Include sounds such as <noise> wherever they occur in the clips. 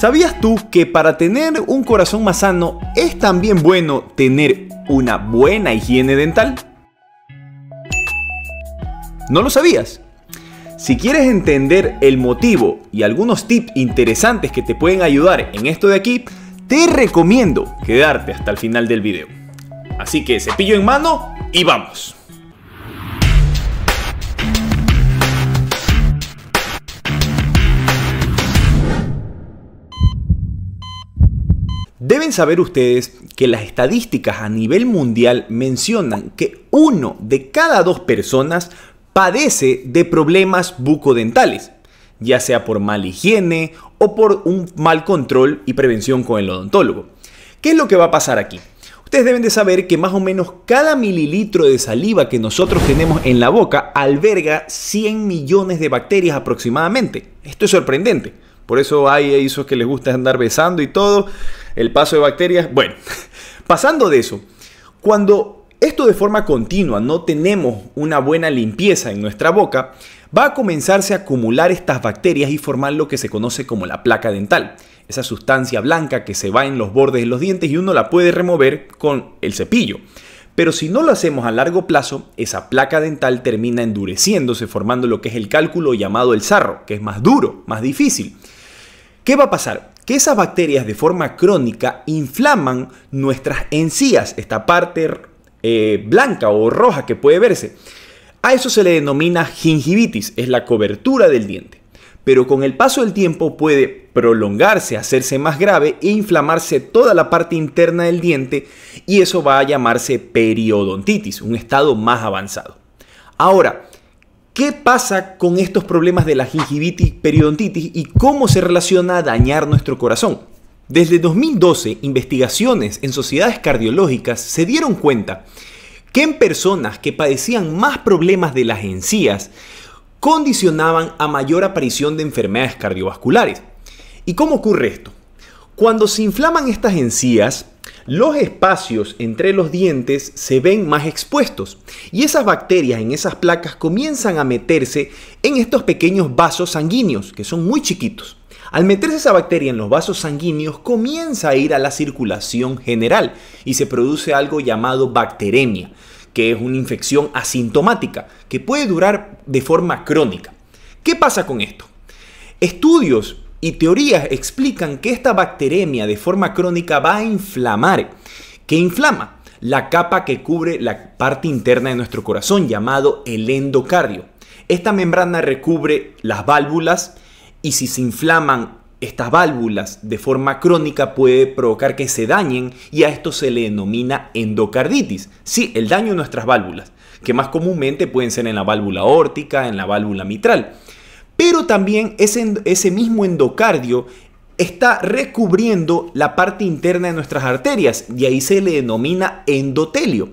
¿Sabías tú que para tener un corazón más sano es también bueno tener una buena higiene dental? ¿No lo sabías? Si quieres entender el motivo y algunos tips interesantes que te pueden ayudar en esto de aquí, te recomiendo quedarte hasta el final del video. Así que cepillo en mano y vamos. Deben saber ustedes que las estadísticas a nivel mundial mencionan que uno de cada dos personas padece de problemas bucodentales, ya sea por mala higiene o por un mal control y prevención con el odontólogo. ¿Qué es lo que va a pasar aquí? Ustedes deben de saber que más o menos cada mililitro de saliva que nosotros tenemos en la boca alberga 100 millones de bacterias aproximadamente. Esto es sorprendente. Por eso hay esos que les gusta andar besando y todo el paso de bacterias. Bueno, <laughs> pasando de eso, cuando esto de forma continua no tenemos una buena limpieza en nuestra boca, va a comenzarse a acumular estas bacterias y formar lo que se conoce como la placa dental, esa sustancia blanca que se va en los bordes de los dientes y uno la puede remover con el cepillo. Pero si no lo hacemos a largo plazo, esa placa dental termina endureciéndose formando lo que es el cálculo llamado el sarro, que es más duro, más difícil. ¿Qué va a pasar? Que esas bacterias de forma crónica inflaman nuestras encías, esta parte eh, blanca o roja que puede verse. A eso se le denomina gingivitis, es la cobertura del diente. Pero con el paso del tiempo puede prolongarse, hacerse más grave e inflamarse toda la parte interna del diente y eso va a llamarse periodontitis, un estado más avanzado. Ahora, ¿Qué pasa con estos problemas de la gingivitis periodontitis y cómo se relaciona a dañar nuestro corazón? Desde 2012, investigaciones en sociedades cardiológicas se dieron cuenta que en personas que padecían más problemas de las encías condicionaban a mayor aparición de enfermedades cardiovasculares. ¿Y cómo ocurre esto? Cuando se inflaman estas encías, los espacios entre los dientes se ven más expuestos y esas bacterias en esas placas comienzan a meterse en estos pequeños vasos sanguíneos que son muy chiquitos. Al meterse esa bacteria en los vasos sanguíneos comienza a ir a la circulación general y se produce algo llamado bacteremia, que es una infección asintomática que puede durar de forma crónica. ¿Qué pasa con esto? Estudios y teorías explican que esta bacteremia de forma crónica va a inflamar. ¿Qué inflama? La capa que cubre la parte interna de nuestro corazón llamado el endocardio. Esta membrana recubre las válvulas y si se inflaman estas válvulas de forma crónica puede provocar que se dañen y a esto se le denomina endocarditis. Sí, el daño a nuestras válvulas, que más comúnmente pueden ser en la válvula órtica, en la válvula mitral pero también ese, ese mismo endocardio está recubriendo la parte interna de nuestras arterias y ahí se le denomina endotelio.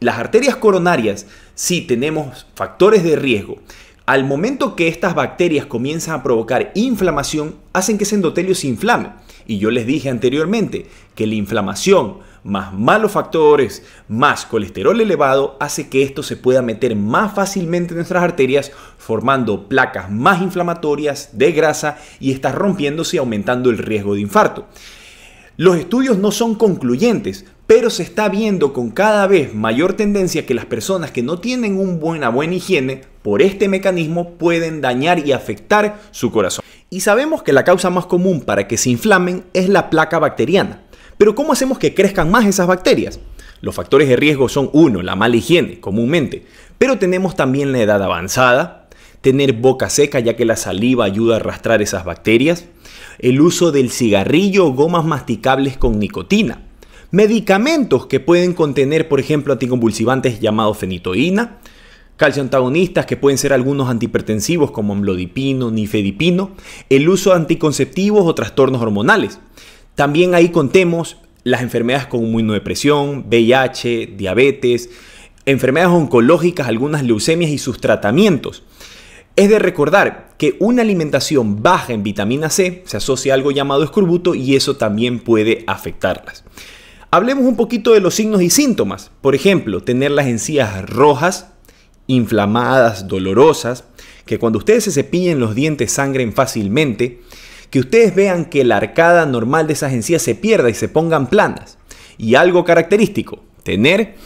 Las arterias coronarias, si tenemos factores de riesgo, al momento que estas bacterias comienzan a provocar inflamación, hacen que ese endotelio se inflame. Y yo les dije anteriormente que la inflamación más malos factores, más colesterol elevado, hace que esto se pueda meter más fácilmente en nuestras arterias, formando placas más inflamatorias de grasa y está rompiéndose y aumentando el riesgo de infarto. Los estudios no son concluyentes, pero se está viendo con cada vez mayor tendencia que las personas que no tienen una buena, buena higiene por este mecanismo pueden dañar y afectar su corazón. Y sabemos que la causa más común para que se inflamen es la placa bacteriana. Pero ¿cómo hacemos que crezcan más esas bacterias? Los factores de riesgo son uno, la mala higiene, comúnmente, pero tenemos también la edad avanzada, tener boca seca ya que la saliva ayuda a arrastrar esas bacterias, el uso del cigarrillo o gomas masticables con nicotina, medicamentos que pueden contener, por ejemplo, anticonvulsivantes llamados fenitoína, calcioantagonistas que pueden ser algunos antihipertensivos como amlodipino, nifedipino, el uso de anticonceptivos o trastornos hormonales. También ahí contemos las enfermedades con inmunodepresión, VIH, diabetes, enfermedades oncológicas, algunas leucemias y sus tratamientos. Es de recordar que una alimentación baja en vitamina C se asocia a algo llamado escorbuto y eso también puede afectarlas. Hablemos un poquito de los signos y síntomas. Por ejemplo, tener las encías rojas, inflamadas, dolorosas, que cuando ustedes se cepillen los dientes sangren fácilmente, que ustedes vean que la arcada normal de esa agencia se pierda y se pongan planas. Y algo característico, tener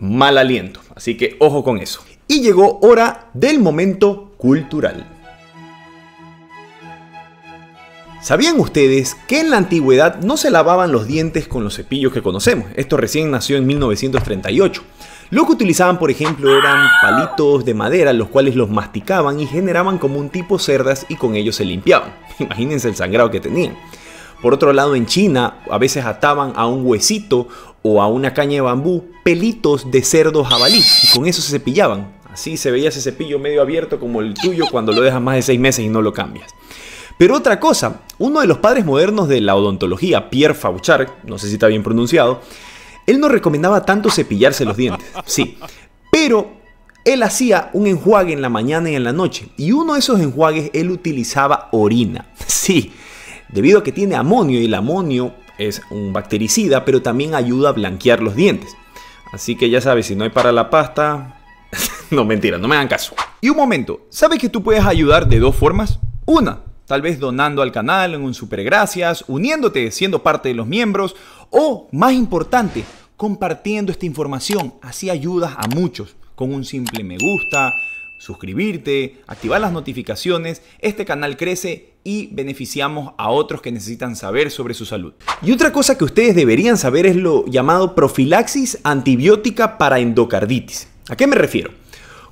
mal aliento. Así que ojo con eso. Y llegó hora del momento cultural. ¿Sabían ustedes que en la antigüedad no se lavaban los dientes con los cepillos que conocemos? Esto recién nació en 1938. Lo que utilizaban, por ejemplo, eran palitos de madera, los cuales los masticaban y generaban como un tipo cerdas y con ellos se limpiaban. <laughs> Imagínense el sangrado que tenían. Por otro lado, en China a veces ataban a un huesito o a una caña de bambú pelitos de cerdo jabalí y con eso se cepillaban. Así se veía ese cepillo medio abierto como el tuyo cuando lo dejas más de seis meses y no lo cambias. Pero otra cosa, uno de los padres modernos de la odontología, Pierre Fauchard, no sé si está bien pronunciado, él no recomendaba tanto cepillarse los dientes, sí, pero él hacía un enjuague en la mañana y en la noche, y uno de esos enjuagues él utilizaba orina, <laughs> sí, debido a que tiene amonio y el amonio es un bactericida, pero también ayuda a blanquear los dientes. Así que ya sabes, si no hay para la pasta, <laughs> no mentira, no me hagan caso. Y un momento, ¿sabes que tú puedes ayudar de dos formas? Una, tal vez donando al canal en un super gracias, uniéndote siendo parte de los miembros o, más importante, compartiendo esta información. Así ayudas a muchos con un simple me gusta, suscribirte, activar las notificaciones. Este canal crece y beneficiamos a otros que necesitan saber sobre su salud. Y otra cosa que ustedes deberían saber es lo llamado profilaxis antibiótica para endocarditis. ¿A qué me refiero?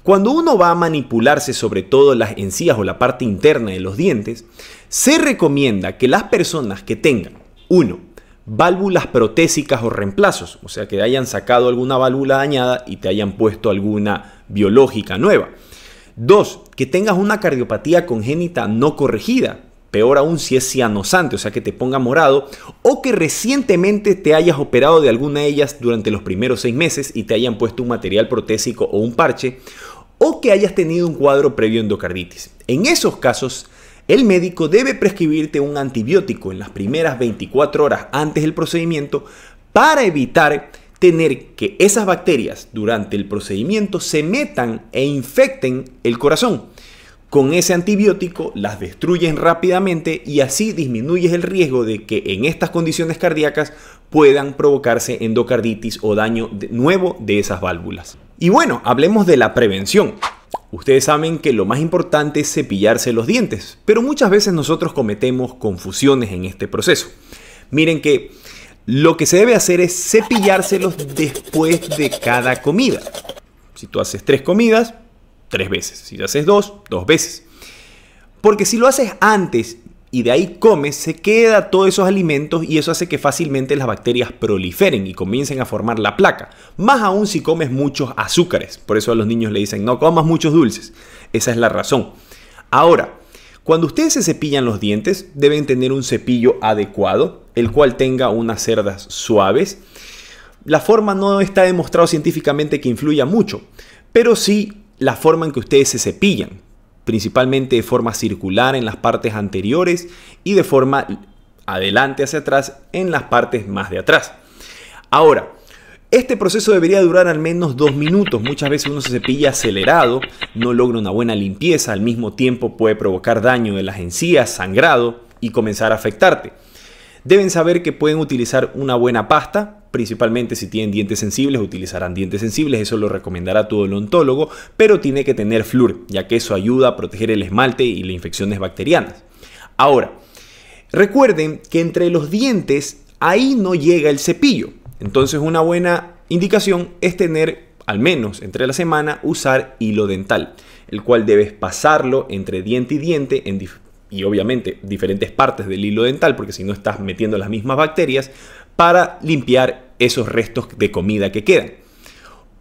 Cuando uno va a manipularse sobre todo las encías o la parte interna de los dientes, se recomienda que las personas que tengan, uno, válvulas protésicas o reemplazos, o sea que hayan sacado alguna válvula dañada y te hayan puesto alguna biológica nueva. Dos, que tengas una cardiopatía congénita no corregida, peor aún si es cianosante, o sea que te ponga morado, o que recientemente te hayas operado de alguna de ellas durante los primeros seis meses y te hayan puesto un material protésico o un parche, o que hayas tenido un cuadro previo endocarditis. En esos casos, el médico debe prescribirte un antibiótico en las primeras 24 horas antes del procedimiento para evitar tener que esas bacterias durante el procedimiento se metan e infecten el corazón. Con ese antibiótico las destruyen rápidamente y así disminuyes el riesgo de que en estas condiciones cardíacas puedan provocarse endocarditis o daño nuevo de esas válvulas. Y bueno, hablemos de la prevención. Ustedes saben que lo más importante es cepillarse los dientes, pero muchas veces nosotros cometemos confusiones en este proceso. Miren que lo que se debe hacer es cepillárselos después de cada comida. Si tú haces tres comidas, tres veces. Si haces dos, dos veces. Porque si lo haces antes y de ahí comes, se queda todos esos alimentos y eso hace que fácilmente las bacterias proliferen y comiencen a formar la placa. Más aún si comes muchos azúcares. Por eso a los niños le dicen, no comas muchos dulces. Esa es la razón. Ahora, cuando ustedes se cepillan los dientes, deben tener un cepillo adecuado, el cual tenga unas cerdas suaves. La forma no está demostrado científicamente que influya mucho, pero sí la forma en que ustedes se cepillan principalmente de forma circular en las partes anteriores y de forma adelante hacia atrás en las partes más de atrás. Ahora, este proceso debería durar al menos dos minutos. Muchas veces uno se cepilla acelerado, no logra una buena limpieza, al mismo tiempo puede provocar daño de las encías, sangrado y comenzar a afectarte. Deben saber que pueden utilizar una buena pasta, principalmente si tienen dientes sensibles, utilizarán dientes sensibles, eso lo recomendará tu odontólogo, pero tiene que tener flúor, ya que eso ayuda a proteger el esmalte y las infecciones bacterianas. Ahora, recuerden que entre los dientes ahí no llega el cepillo, entonces una buena indicación es tener al menos entre la semana usar hilo dental, el cual debes pasarlo entre diente y diente en y obviamente diferentes partes del hilo dental, porque si no estás metiendo las mismas bacterias, para limpiar esos restos de comida que quedan.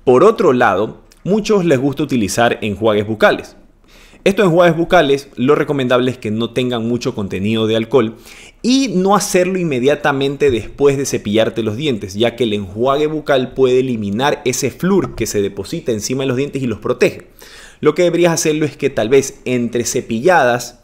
Por otro lado, muchos les gusta utilizar enjuagues bucales. Estos enjuagues bucales lo recomendable es que no tengan mucho contenido de alcohol y no hacerlo inmediatamente después de cepillarte los dientes, ya que el enjuague bucal puede eliminar ese flúor que se deposita encima de los dientes y los protege. Lo que deberías hacerlo es que tal vez entre cepilladas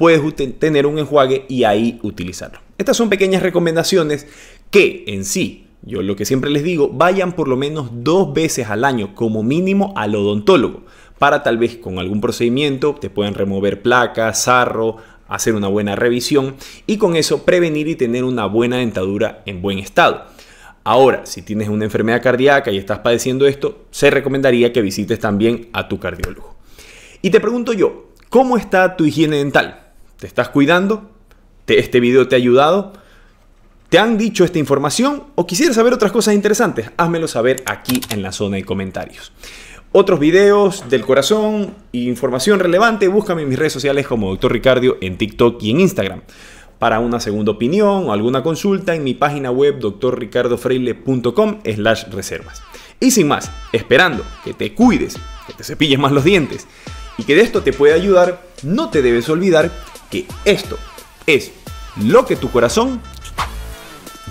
puedes tener un enjuague y ahí utilizarlo. Estas son pequeñas recomendaciones que en sí, yo lo que siempre les digo, vayan por lo menos dos veces al año como mínimo al odontólogo para tal vez con algún procedimiento te puedan remover placas, sarro, hacer una buena revisión y con eso prevenir y tener una buena dentadura en buen estado. Ahora, si tienes una enfermedad cardíaca y estás padeciendo esto, se recomendaría que visites también a tu cardiólogo. Y te pregunto yo, ¿cómo está tu higiene dental? ¿Te estás cuidando? ¿Este video te ha ayudado? ¿Te han dicho esta información o quisieras saber otras cosas interesantes? Házmelo saber aquí en la zona de comentarios. Otros videos del corazón, información relevante, búscame en mis redes sociales como Dr. Ricardio en TikTok y en Instagram. Para una segunda opinión o alguna consulta en mi página web drricardofreile.com slash reservas. Y sin más, esperando que te cuides, que te cepilles más los dientes y que de esto te pueda ayudar, no te debes olvidar que esto es lo que tu corazón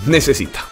necesita.